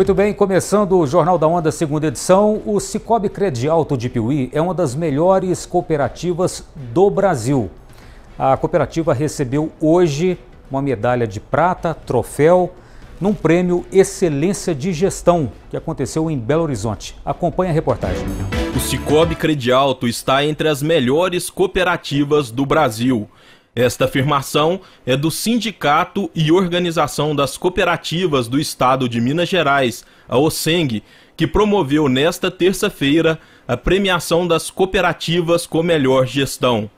Muito bem, começando o Jornal da Onda, segunda edição, o Cicobi Credialto de Piuí é uma das melhores cooperativas do Brasil. A cooperativa recebeu hoje uma medalha de prata, troféu, num prêmio Excelência de Gestão, que aconteceu em Belo Horizonte. Acompanhe a reportagem. O Cicobi Credialto está entre as melhores cooperativas do Brasil. Esta afirmação é do Sindicato e Organização das Cooperativas do Estado de Minas Gerais, a OSENG, que promoveu nesta terça-feira a premiação das cooperativas com melhor gestão.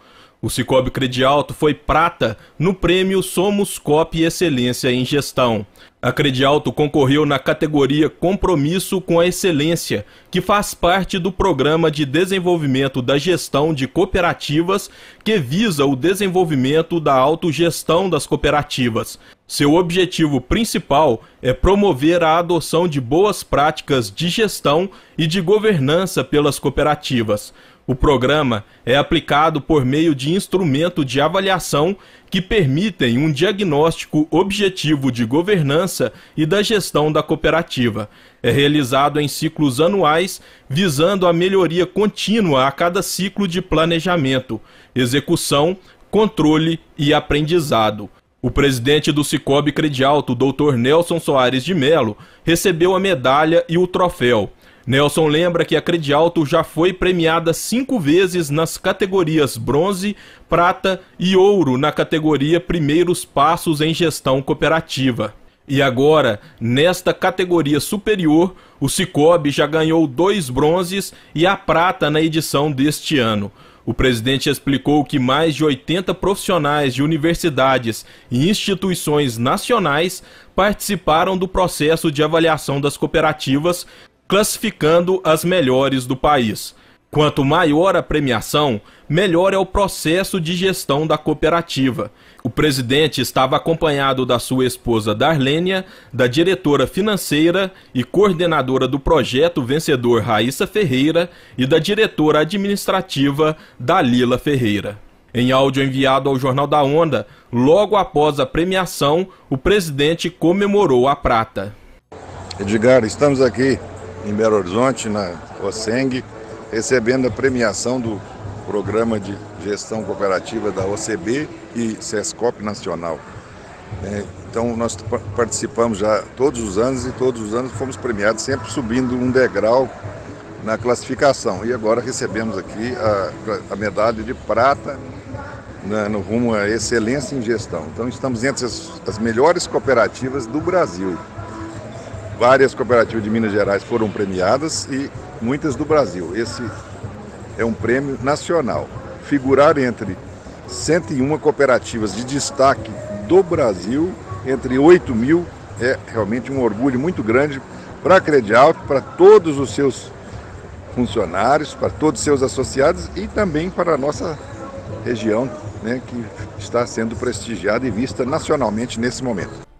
O Cicobi Credialto foi prata no prêmio Somos Cop Excelência em Gestão. A Credialto concorreu na categoria Compromisso com a Excelência, que faz parte do Programa de Desenvolvimento da Gestão de Cooperativas, que visa o desenvolvimento da autogestão das cooperativas. Seu objetivo principal é promover a adoção de boas práticas de gestão e de governança pelas cooperativas. O programa é aplicado por meio de instrumento de avaliação que permitem um diagnóstico objetivo de governança e da gestão da cooperativa. É realizado em ciclos anuais, visando a melhoria contínua a cada ciclo de planejamento, execução, controle e aprendizado. O presidente do Cicobi Credialto, Dr. Nelson Soares de Melo, recebeu a medalha e o troféu. Nelson lembra que a Credialto já foi premiada cinco vezes nas categorias bronze, prata e ouro na categoria Primeiros Passos em Gestão Cooperativa. E agora, nesta categoria superior, o Cicobi já ganhou dois bronzes e a prata na edição deste ano. O presidente explicou que mais de 80 profissionais de universidades e instituições nacionais participaram do processo de avaliação das cooperativas, classificando as melhores do país. Quanto maior a premiação, melhor é o processo de gestão da cooperativa. O presidente estava acompanhado da sua esposa Darlênia, da diretora financeira e coordenadora do projeto vencedor Raíssa Ferreira e da diretora administrativa Dalila Ferreira. Em áudio enviado ao Jornal da Onda, logo após a premiação, o presidente comemorou a prata. Edgar, estamos aqui em Belo Horizonte, na Oseng recebendo a premiação do Programa de Gestão Cooperativa da OCB e SESCOP Nacional. É, então nós participamos já todos os anos e todos os anos fomos premiados, sempre subindo um degrau na classificação. E agora recebemos aqui a, a medalha de prata né, no rumo à excelência em gestão. Então estamos entre as, as melhores cooperativas do Brasil. Várias cooperativas de Minas Gerais foram premiadas e muitas do Brasil. Esse é um prêmio nacional. Figurar entre 101 cooperativas de destaque do Brasil, entre 8 mil, é realmente um orgulho muito grande para a Credial, para todos os seus funcionários, para todos os seus associados e também para a nossa região, né, que está sendo prestigiada e vista nacionalmente nesse momento.